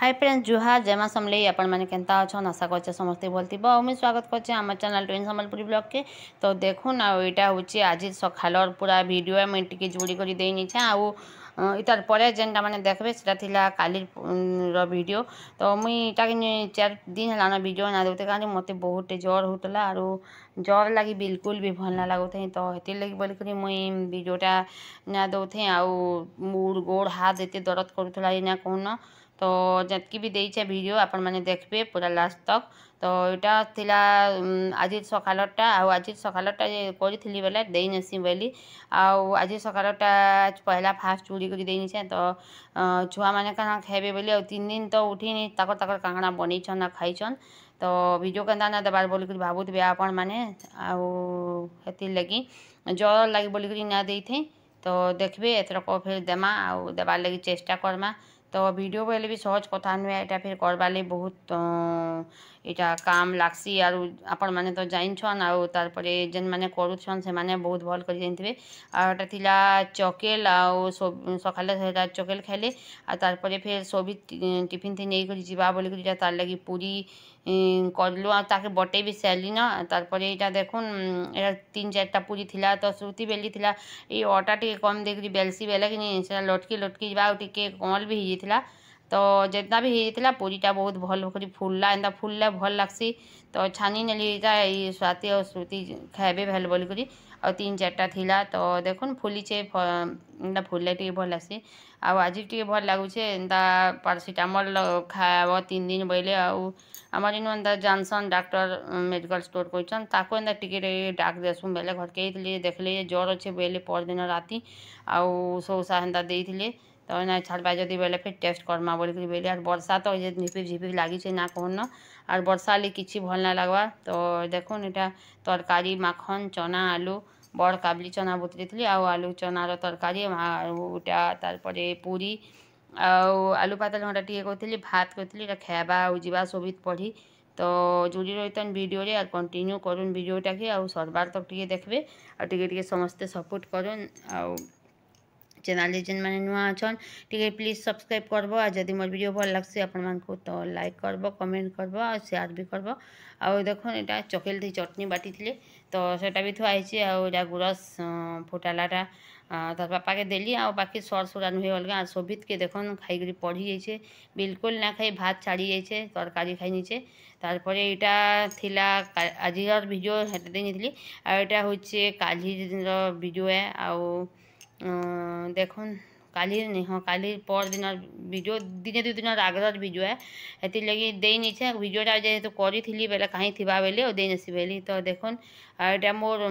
hi friends Zuha जयमा समलई आपण मैंने के आशा करते समस्ते भल थ मुझे स्वागत करें आम चैनल ट्वेंट समलपुरी ब्लग के तो देखून आईटा हूँ आज सकाल पूरा भिड मुझे टी जोड़ी कर देनीछे आउ इतार पर जेनटा मैंने देखे से कल रिड तो मुझे चार दिन है भिड ना देते कहीं मत बहुत जर हो जर लगी बिलकुल भी भल ना लगुत तो हेतर लगे बोल कर मुई भिडा ना दौथे आउ मूर गोड़ हाथ ये दरद करूला ये ना ତ ଯେତ୍କି ବି ଦେଇଛେ ଭିଡ଼ିଓ ଆପଣମାନେ ଦେଖ୍ବେ ପୁରା ଲାଷ୍ଟ ତକ୍ ତ ଇଟା ଥିଲା ଆଜି ସକାଳଟା ଆଉ ଆଜି ସକାଳଟା କରିଥିଲି ବେଲେ ଦେଇନେସି ବୋଲି ଆଉ ଆଜି ସକାଳଟା ପହିଲା ଫାଷ୍ଟ ଚୁଡ଼ି କରି ଦେଇନିଛେ ତ ଛୁଆମାନେ କାଣା ଖାଇବେ ବୋଲି ଆଉ ତିନି ଦିନ ତ ଉଠିନି ତାକର ତାକର କାଣା ବନେଇଛନ୍ ଆଉ ଖାଇଛନ୍ ତ ଭିଡ଼ିଓ କେନ୍ତା ନା ଦେବାର୍ ବୋଲିକରି ଭାବୁଥିବେ ଆପଣମାନେ ଆଉ ହେଥିର୍ ଲାଗି ଜର ଲାଗି ବୋଲିକରି ନା ଦେଇଥାଇ ତ ଦେଖ୍ବେ ଏଥରକ ଫେର୍ ଦେମା ଆଉ ଦେବାର୍ ଲାଗି ଚେଷ୍ଟା କର୍ମା ତ ଭିଡ଼ିଓ ବୋଇଲେ ବି ସହଜ୍ କଥା ନୁହେଁ ଏଇଟା ଫେର୍ କର୍ବାର୍ ଲାଗି ବହୁତ୍ এটা কাম ଲାଗ୍ସି ଆରୁ ଆପଣମାନେ ତ ଜାଣିଛନ୍ ଆଉ ତାର୍ ପରେ ଯେନ୍ମାନେ କରୁଛନ୍ ସେମାନେ ବହୁତ ଭଲ୍ କରି ଜାଣିଥିବେ ଆଉ ଏଇଟା ଥିଲା ଚକେଲ୍ ଆଉ ସକାଳେ ସେଟା ଚକେଲ୍ ଖାଇଲେ ଆଉ ତାର୍ପରେ ଫେର୍ ଟିଫିନ୍ ଥି ନେଇକରି ଯିବା ବୋଲିକରି ଇଟା ତାର୍ ଲାଗି ପୁରୀ କଲୁ ଆଉ ତାକେ ବଟେଇ ବି ସାରିଲିନ ତାର୍ପରେ ଇଟା ଦେଖୁନ୍ ଏଇଟା ତିନ୍ ଚାରିଟା ପୁରୀ ଥିଲା ତ ଶ୍ରୁତି ବେଲି ଥିଲା ଏଇ ଅଟା ଟିକେ କମ୍ ଦେଇକରି ବେଲ୍ସି ବେଲେ କିନି ସେଟା ଲଟ୍କି ଲଟ୍କି ଯିବା ଆଉ ଟିକେ କଅଁଲ୍ ବି ହେଇଯାଇଥିଲା ତ ଯେନ୍ତା ବି ହେଇଯାଇଥିଲା ପୁରୀଟା ବହୁତ ଭଲ୍ କରି ଫୁଲ୍ଲା ଏନ୍ତା ଫୁଲ୍ଲେ ଭଲ୍ ଲାଗ୍ସି ତ ଛାନି ନେଲି ଏଇଟା ଏଇ ସ୍ୱାତି ଆଉ ସ୍ମୃତି ଖାଇବେ ଭଲ୍ ବୋଲିକରି ଆଉ ତିନି ଚାରିଟା ଥିଲା ତ ଦେଖୁନ୍ ଫୁଲିଛେ ଏନ୍ତା ଫୁଲ୍ଲେ ଟିକେ ଭଲ୍ ଲାଗ୍ସି ଆଉ ଆଜି ଟିକେ ଭଲ୍ ଲାଗୁଛେ ଏନ୍ତା ପାରାସିଟାମଲ୍ ଖାଏବ ତିନି ଦିନ ବୋଇଲେ ଆଉ ଆମର ଇନୁ ଏନ୍ତା ଜାନ୍ସନ୍ ଡାକ୍ତର ମେଡ଼ିକାଲ୍ ଷ୍ଟୋର୍ କହିଛନ୍ ତାକୁ ଏନ୍ତା ଟିକେ ଟିକେ ଡାକ୍ ଦେସୁଁ ବେଲେ ଘରକେ ହେଇଥିଲି ଦେଖିଲେ ଜ୍ୱର ଅଛେ ବୋଇଲେ ପରଦିନ ରାତି ଆଉ ସଉସା ହେନ୍ତା ଦେଇଥିଲେ तो नहीं छाड़वा जदि बोले फिर टेस्ट करमा बोल बोली आर बर्षा तो झिपिप झिपिप लगे ना कहन आर बर्षा ले कि भल ना लगवा तो देखन यहाँ तरकारी माखन चना आलू बड़ काबली चना बुतरी आउ आलू चनार तरकारी तार पूरी आलू पतल घंटा टी करी भात करी खाबा आवा सोभित पढ़ी तो जुड़ी रही वीडियो रे भिडे कंटिन्यू करोटा की सरबार तक तो टी देखे आ समस्ते सपोर्ट करूँ आ ଯେନ୍ ମାନେ ନୂଆ ଅଛନ୍ ଟିକେ ପ୍ଲିଜ୍ ସବସ୍କ୍ରାଇବ୍ କରବ ଆଉ ଯଦି ମୋର ଭିଡ଼ିଓ ଭଲ ଲାଗ୍ସି ଆପଣମାନଙ୍କୁ ତ ଲାଇକ୍ କରବ କମେଣ୍ଟ କରବ ଆଉ ସେୟାର ବି କରବ ଆଉ ଦେଖୁନ୍ ଏଇଟା ଚକେଲ ଦେଇ ଚଟନି ବାଟିଥିଲେ ତ ସେଟା ବି ଥୁଆ ହେଇଛି ଆଉ ଏଇଟା ଗୁରସ୍ ଫୁଟାଲାଟା ତାର୍ ବାପାକେ ଦେଲି ଆଉ ବାକି ସର୍ ସୁରା ନୁହେଁ ଅଲଗା ଆଉ ଶୋଭିତ୍କେ ଦେଖନ୍ ଖାଇକରି ପଢ଼ି ଯାଇଛେ ବିଲକୁଲ ନା ଖାଇ ଭାତ ଛାଡ଼ି ଯାଇଛେ ତରକାରୀ ଖାଇନିଛେ ନେଇଛେ ତାର୍ପରେ ଏଇଟା ଥିଲା ଆଜିର ଭିଡ଼ିଓ ହେଟା ଦେଇଥିଲି ଆଉ ଏଇଟା ହଉଛେ କାଲିର ଭିଡ଼ିଓ ଆଉ अं, देख कल हाँ कल पर दिन भिडियो दिने दुदिन आगर भिडियो है लगे दे नहींचे भिडटा जेहे तो करी बेले कहीं थी बेले दे नसी बेली तो देखन आटा मोर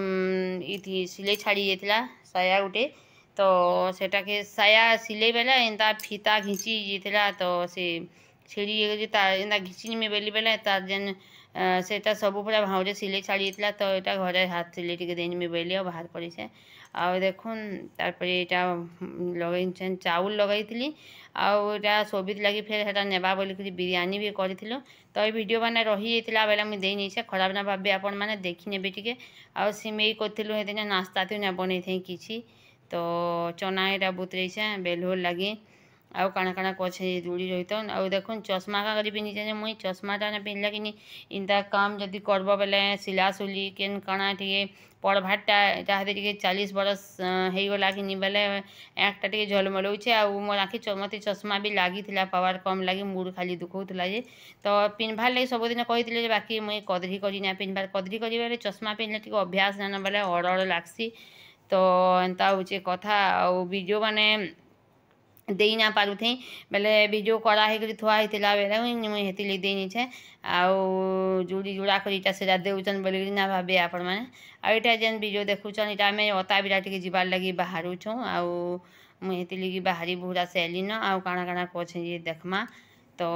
सिलई छाड़ी जाइला साया गुटे तो सेटा के साया सिलई बेला एंता फिता घिंची जाइला तो सी ଛିଡ଼ି ହେଇଯାଉଛି ତା ଏନ୍ତା ଘିଚିମି ବେଲି ବେଲେ ତାର୍ ଯେନ୍ ସେଟା ସବୁ ପୁରା ଭାଉଁରେ ସିଲେଇ ଛାଡ଼ି ଯାଇଥିଲା ତ ଏଇଟା ଘରେ ହାତ୍ ସିଲେଇ ଟିକେ ଦେଇମି ବେଲି ଆଉ ବାହାର୍ କରିଛେ ଆଉ ଦେଖୁନ୍ ତାପରେ ଏଇଟା ଲଗେଇଛେଁ ଚାଉଲ୍ ଲଗେଇଥିଲି ଆଉ ଏଇଟା ସୋବିତ୍ ଲାଗି ଫେର୍ ହେଟା ନେବା ବୋଲିକିରି ବିରିୟାନୀ ବି କରିଥିଲୁ ତ ଏଇ ଭିଡ଼ିଓ ମାନେ ରହିଯାଇଥିଲା ବେଲେ ମୁଇଁ ଦେଇ ଦେଇନେଇଛେ ଖରାପ ନା ଭାବି ଆପଣମାନେ ଦେଖିନେବେ ଟିକେ ଆଉ ସିମେଇ କରିଥିଲୁ ହେଦିନ ନାସ୍ତା ତୁ ନା ବନେଇଥାଇ କିଛି ତ ଚନା ଏଇଟା ବୁତରେଇଛେ ବେଲୁର୍ ଲାଗି ଆଉ କାଣା କାଣା କଛେ ଦୌଡ଼ି ରହିତନ୍ ଆଉ ଦେଖୁନ୍ ଚଷମା କାଁ କରି ପିନ୍ଧିଛେ ଯେ ମୁଇଁ ଚଷମାଟା ନା ପିନ୍ଧିଲା କିନି ଇନ୍ତା କାମ୍ ଯଦି କର୍ବ ବେଲେ ସିଲାସୁଲି କେନ୍ କାଣା ଟିକେ ପଢ଼ବାର୍ଟା ଯାହାଦେ ଟିକେ ଚାଲିଶ୍ ବରଷ୍ ହେଇଗଲା କିନି ବେଲେ ଆଁଖଟା ଟିକେ ଝଲମଲଉଛେ ଆଉ ମୋର୍ ଆଖି ମତେ ଚଷମା ବି ଲାଗିଥିଲା ପାୱାର୍ କମ୍ ଲାଗି ମୁଡ଼୍ ଖାଲି ଦୁଖଉଥିଲା ଯେ ତ ପିନ୍ଧ୍ବାର୍ ଲାଗି ସବୁଦିନ କହିଥିଲେ ଯେ ବାକି ମୁଇଁ କଦ୍ରି କରି ନା ପିନ୍ଧବାର୍ କଦରି କରିବାରେ ଚଷମା ପିନ୍ଧିଲେ ଟିକେ ଅଭ୍ୟାସ୍ ନା ବେଲେ ଅଡ଼ ଅଡ଼ ଲାଗ୍ସି ତ ଏନ୍ତା ହଉଛେ କଥା ଆଉ ଭିଡ଼ିଓ ମାନେ दे ना पारू थी बोले भी जो कराही थुआ ही बेले मुझे देनीछे आउ जुड़ी जुड़ा करा से देचन बोल ना भावे आपण मैंने आईटा जेन बीजो देखुन इटा आम अता विरा टे जबार लगी बाहर छो आउ मुझे लगी बाहरी बुरा से एलिन आउ काण काण देखमा तो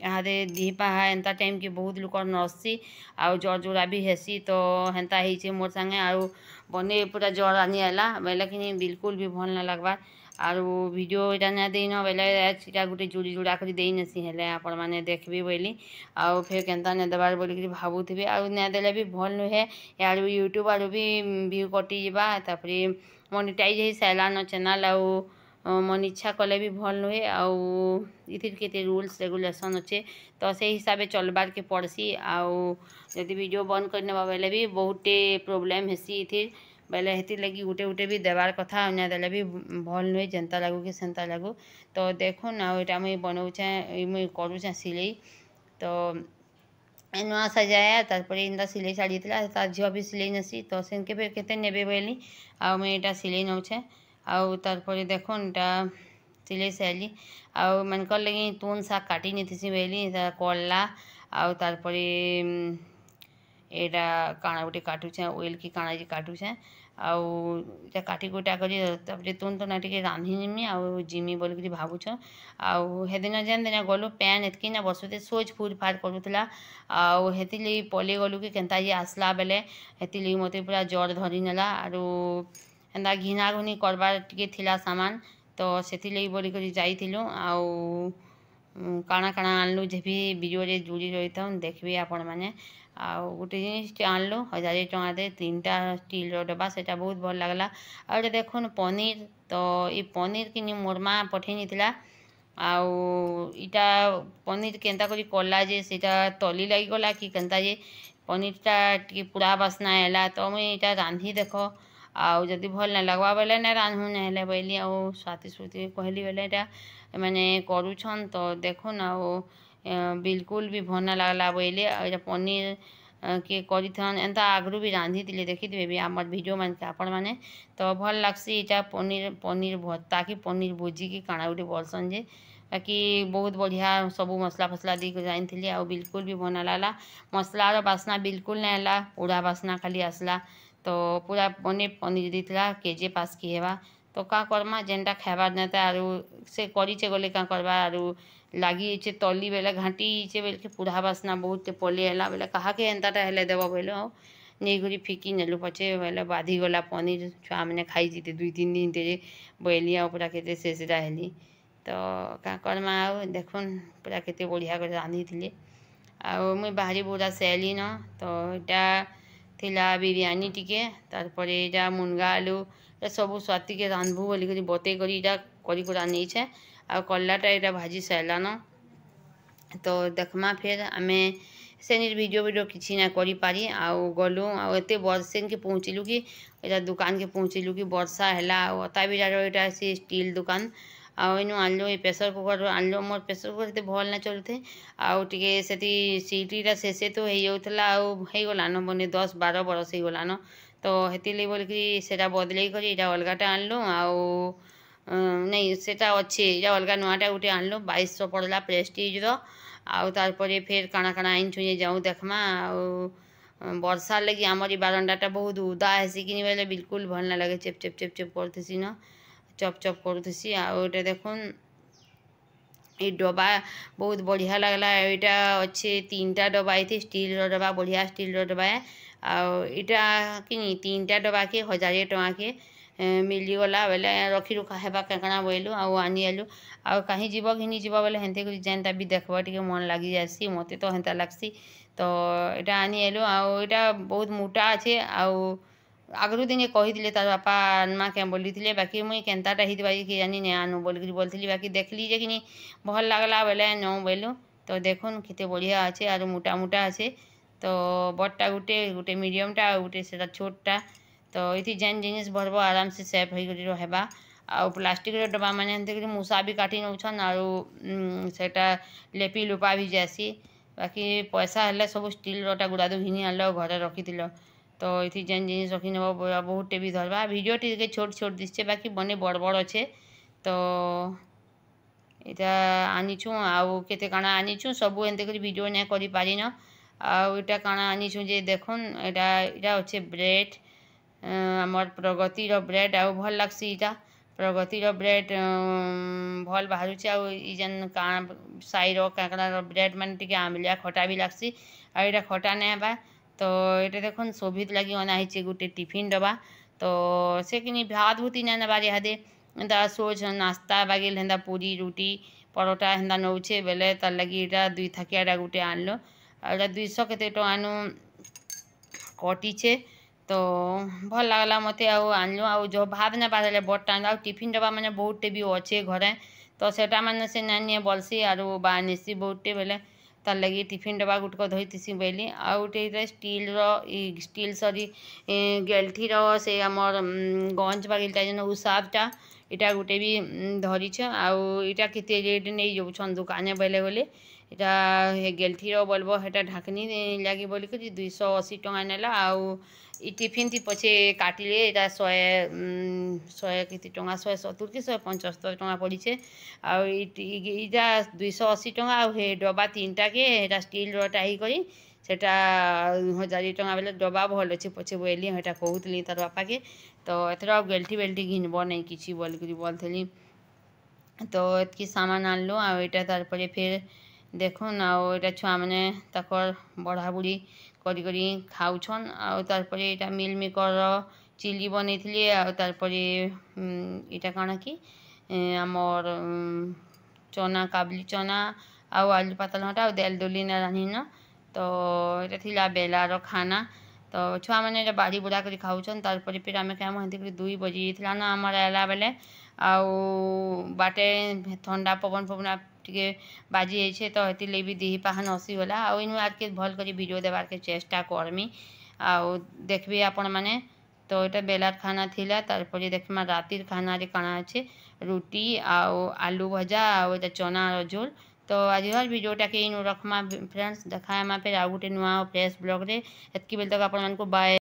यहाँ दीपाहा एंता टाइम कि बहुत लोक नसी आउ जर जोड़ा भी हेसी तो हेता है मोर सांगे आउ बने पूरा जर आनी बिल्कुल भी भल ना लगवा ଆରୁ ଭିଡ଼ିଓ ଇଟା ନାଇଁ ଦେଇନ ବେଲେ ଇଟା ଗୁଟେ ଯୋଡ଼ି ଯୋଡ଼ା କରି ଦେଇନେସି ହେଲେ ଆପଣମାନେ ଦେଖ୍ବେ ବୋଇଲି ଆଉ ଫେର୍ କେନ୍ତା ନାଇଁ ଦେବାର୍ ବୋଲିକିରି ଭାବୁଥିବେ ଆଉ ନାଇଁ ଦେଲେ ବି ଭଲ୍ ନୁହେଁ ଇଆଡ଼ୁ ୟୁଟ୍ୟୁବ୍ ଆଡ଼ୁ ବି ଭ୍ୟୁ କଟିଯିବା ତାପରେ ମନିଟାଇଜ୍ ହେଇସାରିଲାନ ଚ୍ୟାନେଲ୍ ଆଉ ମନ୍ ଇଚ୍ଛା କଲେ ବି ଭଲ୍ ନୁହେଁ ଆଉ ଇଥିର୍ କେତେ ରୁଲ୍ସ ରେଗୁଲେସନ୍ ଅଛେ ତ ସେଇ ହିସାବେ ଚଲ୍ବାର୍କେ ପଡ଼୍ସି ଆଉ ଯଦି ଭିଡ଼ିଓ ବନ୍ଦ୍ କରିନେବା ବେଲେ ବି ବହୁତଟେ ପ୍ରୋବ୍ଲେମ୍ ହେସି ଇଥିର୍ ବେଲେ ହେଥିର୍ ଲାଗି ଗୁଟେ ଗୁଟେ ବି ଦେବାର୍ କଥା ଆଉ ନାଇଁ ଦେଲେ ବି ଭଲ୍ ନୁହେଁ ଯେନ୍ତା ଲାଗୁ କି ସେନ୍ତା ଲାଗୁ ତ ଦେଖୁନ୍ ଆଉ ଇଟା ମୁଇଁ ବନଉଛେଁ ମୁଇଁ କରୁଛେଁ ସିଲେଇ ତ ନୂଆ ସଜାୟା ତାପରେ ଏନ୍ତା ସିଲେଇ ଶାଢ଼ୀ ହେଇଥିଲା ତାର୍ ଝିଅ ବି ସିଲେଇ ନେସି ତ ସେନ୍କେ ଫେର୍ କେତେ ନେବେ ବୋଇଲି ଆଉ ମୁଇଁ ଇଟା ସିଲେଇ ନଉଛେଁ ଆଉ ତାର୍ପରେ ଦେଖୁନ୍ ଇଟା ସିଲେଇ ସାରିଲି ଆଉ ମାନଙ୍କର୍ ଲାଗି ତୁନ୍ ଶାଗ୍ କାଟି ନେଇଥିସି ବୋଇଲି କଲ୍ଲା ଆଉ ତାର୍ପରେ ଏଇଟା କାଣା ଗୁଟେ କାଟୁଛେଁ ଓଇଲ୍କି କାଣା ଯେ କାଟୁଛେଁ ଆଉ ଇଟା କାଟି କୁଟା କରି ତା'ପରେ ତୁନ୍ ତୁନା ଟିକେ ରାନ୍ଧିଯିମି ଆଉ ଯିମି ବୋଲିକିରି ଭାବୁଛୁଁ ଆଉ ହେଦିନ ଯେନ୍ ଦିନ ଗଲୁ ପେନ୍ ଏତ୍କି ନା ବସୁଥି ସୋଚ୍ ଫୁର୍ ଫାର୍ କରୁଥିଲା ଆଉ ହେଥିର୍ଲାଗି ପଲେଇ ଗଲୁ କି କେନ୍ତା ଯେ ଆସ୍ଲା ବେଲେ ହେଥିର୍ଲାଗି ମୋତେ ପୁରା ଜର୍ ଧରିନେଲା ଆରୁ ଏନ୍ତା ଘିନା ଘୁନି କର୍ବାର୍ ଟିକେ ଥିଲା ସାମାନ୍ ତ ସେଥିର୍ଲାଗି ବୋଲିକରି ଯାଇଥିଲୁ ଆଉ କାଣା କାଣା ଆଣିଲୁ ଯେ ବି ଭିଡ଼ିଓରେ ଜୁଡ଼ି ରହିଥାଉନ୍ ଦେଖ୍ବେ ଆପଣମାନେ आ गोटे जिनटे आनलु हजार टाँह दे तीन टा स्टील डब्बा से बहुत भल लगला आज देख पनीर तो ये पनीर कि मोर माँ नहीं आउ इटा पनीर के कला जे सीटा तली लगला कि केन्ता जे पनीरटा टे पूरा बास्ना है तो मुझे यहाँ रांधि देख आदि भल ना लगवा बोले ना रांधु ना बोली आउ स्वाति स्वती कहली बोले यहाँ मैंने करुछन तो देखुन आ बिलकुल भी भल ना लगला बोले पनीर के करता आगु भी रांधी देखी भी आम भिड मान के आपण मैने तो भल लग्सी इटा पनीर पनीर भत्ता कि पनीर भोजी की काण गोटे बोलसन जे बाकी बहुत बढ़िया सब मसला फसला देकर जानी आिलकुल भी भल ना लगला मसलार बास्ना बिलकुल ना है पोड़ा बास्ना खाली आसला तो पूरा पनीर पनीर दे केजे पास की है तो का करमा जेनटा खाबार नेता आरु से करीचे गले का करबा आरु लागीचे तली बेले घाटीचे बेलके पुढा बसना बहुते पले हला बेले कहा के एंताटा हेले देबो बेलो नेगुरी फिकी नेलु पछे बेले बाधी गला पनीर छुआ हमने खाई जीते दुई तीन दिन ते बेलिया उपरा केते से से रहली तो का करमा आ देखुन पुरा केते बढ़िया कर रानी थीले आ मुई बाहरी बोदा सेली न तो एटा थिला बिरयानी टिके तार पर मुनगा आलू ସବୁ ସ୍ୱାତିକେ ରାନ୍ଧ୍ବୁ ବୋଲିକରି ବତେଇ କରି ଇଟା କରିକୁରା ନେଇଛେ ଆଉ କଲାଟା ଇଟା ଭାଜି ସାରିଲାନ ତ ଦେଖ୍ମା ଫେର୍ ଆମେ ସେନିର୍ ଭିଡ଼ିଓ ଭିଡ଼ିଓ କିଛି ନାଇଁ କରିପାରି ଆଉ ଗଲୁ ଆଉ ଏତେ ସେନ୍କେ ପହଞ୍ଚିଲୁ କି ଏଇଟା ଦୁକାନ୍କେ ପହଞ୍ଚିଲୁ କି ବର୍ଷା ହେଲା ଆଉ ଅତା ଅତାବିରାର ଇଟା ସେ ଷ୍ଟିଲ୍ ଦୁକାନ୍ ଆଉ ଇନୁ ଆଣିଲୁ ଏ ପ୍ରେସର୍ କୁକର୍ରୁ ଆଣିଲୁ ମୋର ପ୍ରେସର୍ କୁକର୍ ଏତେ ଭଲ୍ ନାଇଁ ଚଲୁଥାଏ ଆଉ ଟିକେ ସେଠି ସିଟିଟା ଶେଷେ ତ ହେଇଯାଉଥିଲା ଆଉ ହେଇଗଲାନ ମାନେ ଦଶ୍ ବାର ବରଷ୍ ହେଇଗଲାନ ତ ହେଥିର୍ଲାଗି ବୋଲିକିରି ସେଟା ବଦଲେଇ କରି ଇଟା ଅଲ୍ଗାଟା ଆଣ୍ଲୁ ଆଉ ନାଇଁ ସେଟା ଅଛେ ଏଇଟା ଅଲ୍ଗା ନୂଆଟା ଗୁଟେ ଆଣ୍ଲୁ ବାଇଶଶହ ପଡ଼୍ଲା ପ୍ରେଷ୍ଟିଜ୍ର ଆଉ ତାର୍ ପରେ ଫେର୍ କାଣା କାଣା ଆନିଛୁ ଯେ ଯାଉ ଦେଖ୍ମା ଆଉ ବର୍ଷା ଲାଗି ଆମର୍ ଇ ବାରଣ୍ଡାଟା ବହୁତ୍ ଉଦା ହେସି କିନି ବେଲେ ବିଲ୍କୁଲ୍ ଭଲ୍ ନାଇଁ ଲାଗେ ଚେପ୍ ଚେପ୍ ଚେପ୍ ଚେପ୍ କରୁଥିସିନ ଚପ୍ ଚପ୍ କରୁଥିସି ଆଉ ଏଇଟା ଦେଖୁନ୍ ଏ ଡବା ବହୁତ ବଢ଼ିଆ ଲାଗ୍ଲା ଏଇଟା ଅଛେ ତିନଟା ଡବା ଏଥି ଷ୍ଟିଲ୍ର ଡବା ବଢ଼ିଆ ଷ୍ଟିଲ୍ର ଡବା ଏ ଆଉ ଇଟା କିନି ତିନଟା ଡବାକେ ହଜାରେ ଟଙ୍କାକେ ମିଲିଗଲା ବେଲେ ରୁଖା ହେବା କାଣା ବୋଇଲୁ ଆଉ ଆନି ଆନିଆଲୁ ଆଉ କାହିଁ ଯିବ ଘିନି ଯିବ ବେଲେ ହେନ୍ତି କରି ଯେନ୍ତା ବି ଦେଖ୍ବ ଟିକେ ମନ୍ ଲାଗି ଯାଏସି ମୋତେ ତ ହେନ୍ତା ଲାଗ୍ସି ତ ଏଇଟା ଆନି ଆନିଆଲୁ ଆଉ ଏଇଟା ବହୁତ ମୋଟା ଅଛେ ଆଉ ଆଗରୁ ଦିନେ କହିଥିଲେ ତାର୍ ବାପା ଆନ୍ମା କେଁ ବୋଲିଥିଲେ ବାକି ମୁଇଁ କେନ୍ତାଟା ହେଇଥିବା କି ଜାନି ନାଇଁ ଆନୁ ବୋଲିକିରି ବୋଲିଥିଲି ବାକି ଦେଖ୍ଲି ଯେ କିନି ଭଲ୍ ଲାଗ୍ଲା ବେଲେ ନଉଁ ବୋଇଲୁ ତ ଦେଖୁନ୍ କେତେ ବଢ଼ିଆ ଅଛେ ଆରୁ ମୋଟା ମୋଟା ଅଛେ ତ ବଡ଼୍ଟା ଗୁଟେ ଗୁଟେ ମିଡ଼ିୟମ୍ଟା ଆଉ ଗୁଟେ ସେଟା ଛୋଟ୍ଟା ତ ଏଥି ଯେନ୍ ଜିନିଷ୍ ଭର୍ବ ଆରାମ୍ସେ ସେଫ୍ ହେଇକରି ହେବା ଆଉ ପ୍ଲାଷ୍ଟିକ୍ର ଡବାମାନେ ହେନ୍ତିକରି ମୂଷା ବି କାଟି ନଉଛନ୍ ଆରୁ ସେଟା ଲେପି ଲୁପା ବି ଯାଏସି ବାକି ପଏସା ହେଲେ ସବୁ ଷ୍ଟିଲ୍ରଟା ଗୁଡ଼ାଦୁ ଘିନି ଆଣିଲ ଘରେ ରଖିଥିଲ ତ ଇଥିଯେନ୍ ଜିନିଷ୍ ରଖିନେବ ବହୁତ୍ଟେ ବି ଧର୍ବା ଭିଡ଼ିଓଟି ଟିକେ ଛୋଟ୍ ଛୋଟ୍ ଦିଶୁଛେ ବାକି ବନେ ବଡ଼୍ ବଡ଼୍ ଅଛେ ତ ଇଟା ଆନିଛୁଁ ଆଉ କେତେ କାଣା ଆନିଛୁଁ ସବୁ ଏନ୍ତା କରି ଭିଡ଼ିଓ ନାଇଁ କରିପାରିନ ଆଉ ଇଟା କାଣା ଆନିଛୁଁ ଯେ ଦେଖୁନ୍ ଇଟା ଇଟା ଅଛେ ବ୍ରେଡ଼୍ ଆମର୍ ପ୍ରଗତିର ବ୍ରେଡ଼୍ ଆଉ ଭଲ୍ ଲାଗ୍ସି ଇଟା ପ୍ରଗତିର ବ୍ରେଡ଼୍ ଭଲ୍ ବାହାରୁଛେ ଆଉ ଇ ଯେନ୍ କାଣା ସାଇର କାଙ୍କଡ଼ାର ବ୍ରେଡ଼୍ ମାନେ ଟିକେ ଆମ୍ବିଲିଆ ଖଟା ବି ଲାଗ୍ସି ଆଉ ଇଟା ଖଟା ନାଇଁ ହେବା ତ ଏଇଟା দেখুন শোভিত ଲାଗି ଅନା হয়েছে গোটে ଟିଫିନ୍ ଡବା ତ ସେ କିନି ଭାତ୍ ଭୁତି ନାଇଁ ନେବାର୍ ଇହାଦେ ଏନ୍ତା ସୋଚ୍ ନାସ୍ତା ବାଗିଲ୍ ହେନ୍ତା ପୁରୀ ରୁଟି ପରଟା ହେନ୍ତା ନେଉଛେ ବେଲେ ତାର୍ ଲାଗି ଇଟା ଦୁଇ ଥାକିଆଟା ଗୁଟେ ଆନ୍ଲୁ ଆଉ ଇଟା ଦୁଇଶହ କେତେ ଟଙ୍କାନୁ କଟିଛେ ତ ଭଲ୍ ଲାଗ୍ଲା ମତେ ଆଉ ଆନ୍ଲୁ ଆଉ ଯେଉଁ ଭାତ ନାଇଁ ପାରଲେ ବଡ଼ଟା ଆଣିଲୁ ଆଉ ଟିଫିନ୍ ଡବା ମାନେ ବହୁତଟେ ବି ଅଛେ ଘରେ ତ ସେଟା ମାନେ ସେ ନାଇଁ ନିଏ ବଲ୍ସି ଆରୁ ବାହାନିସି ବହୁତଟେ ବେଲେ ତାର୍ ଲାଗି ଟିଫିନ୍ ଡବା ଗୁଟକ ଧରିଥିସି ବୋଇଲି ଆଉ ଗୋଟେ ଏଇଟା ଷ୍ଟିଲ୍ର ଷ୍ଟିଲ୍ ସରି ଗେଲ୍ଠିର ସେ ଆମର୍ ଗଞ୍ଜ ବାଗିଲ୍ଟା ଯେନ୍ ଉଷାବ୍ଟା ଇଟା ଗୁଟେ ବି ଧରିଛେ ଆଉ ଇଟା କେତେ ରେଟ୍ ନେଇ ଯାଉଛନ୍ ଦୋକାନେ ବେଲେ ଗଲେ ଇଟା ଗେଲ୍ଠିର ବଲ୍ବ ହେଟା ଢାକ୍ନି ଲାଗି ବୋଲିକରି ଦୁଇଶହ ଅଶୀ ଟଙ୍କା ନେଲା ଆଉ ଇ ଟିଫିନ୍ଥି ପଛେ କାଟିଲେ ଇଟା ଶହେ ଶହେ କେତେ ଟଙ୍କା ଶହେ ସତୁରି କି ଶହେ ପଞ୍ଚସ୍ତରୀ ଟଙ୍କା ପଡ଼ିଛେ ଆଉ ଇଟା ଦୁଇଶହ ଅଶୀ ଟଙ୍କା ଆଉ ହେ ଡବା ତିନିଟାକେ ହେଟା ଷ୍ଟିଲ୍ରଟା ହେଇକରି ସେଟା ହଜାରେ ଟଙ୍କା ବେଲେ ଡବା ଭଲ୍ ଅଛେ ପଛେ ବୋଇଲି ହେଟା କହୁଥିଲି ତାର୍ ବାପାକେ ତ ଏଥର ଆଉ ଗେଲ୍ଠି ବେଲ୍ଠି ଘିନ୍ବ ନାଇଁ କିଛି ବୋଲିକିରି ବୋଲ୍ଥିଲି ତ ଏତ୍କି ସାମାନ୍ ଆଣ୍ଲୁ ଆଉ ଇଟା ତାର୍ ପରେ ଫେର୍ ଦେଖୁନ୍ ଆଉ ଇଟା ଛୁଆମାନେ ତାକର୍ ବଢ଼ାବୁଢ଼ୀ କରିକରି ଖାଉଛନ୍ ଆଉ ତାର୍ପରେ ଏଇଟା ମିଲ୍ମେକର୍ର ଚିଲି ବନେଇଥିଲି ଆଉ ତାର୍ପରେ ଏଇଟା କାଣା କି ଆମର୍ ଚନା କାବୁଲି ଚନା ଆଉ ଆଲୁ ପାତଲଘଣ୍ଟା ଆଉ ଦେଲ୍ ଦୁଲିନା ରାନ୍ଧିନ ତ ଏଇଟା ଥିଲା ବେଲାର ଖାନା ତ ଛୁଆମାନେ ଏଇଟା ବାଡ଼ି ବୁଡ଼ା କରି ଖାଉଛନ୍ ତାର୍ପରେ ଫେର୍ ଆମେ ଖାଇମୁ ହେନ୍ତି କରି ଦୁଇ ବଜି ଯାଇଥିଲା ନା ଆମର୍ ଆଏଲା ବେଲେ ଆଉ ବାଟେ ଥଣ୍ଡା ପବନ୍ ଫବନ୍ ଟିକେ ବାଜି ଯାଇଛେ ତ ହେଥିର୍ ଲାଗି ବି ଦିହି ପାହାନ୍ ହସିଗଲା ଆଉ ଇନୁ ଆଗ୍କେ ଭଲ୍ କରି ଭିଡ଼ିଓ ଦେବାର୍କେ ଚେଷ୍ଟା କର୍ମି ଆଉ ଦେଖ୍ବେ ଆପଣମାନେ ତ ଏଇଟା ବେଲାର୍ ଖାନା ଥିଲା ତାର୍ପରେ ଦେଖ୍ମା ରାତିର୍ ଖାନାରେ କାଣା ଅଛେ ରୁଟି ଆଉ ଆଲୁ ଭଜା ଆଉ ଏଇଟା ଚନାର ଝୋଲ୍ ତ ଆଜିର୍ ଭିଡ଼ିଓଟାକେ ଇନୁ ରଖ୍ମା ଫ୍ରେଣ୍ଡସ୍ ଦେଖା ହେମା ଫେର୍ ଆଉ ଗୁଟେ ନୂଆ ଫ୍ରେଶ୍ ବ୍ଲଗ୍ରେ ହେତ୍କି ବେଲେ ତକ୍ ଆପଣମାନ୍କୁ ବାଏ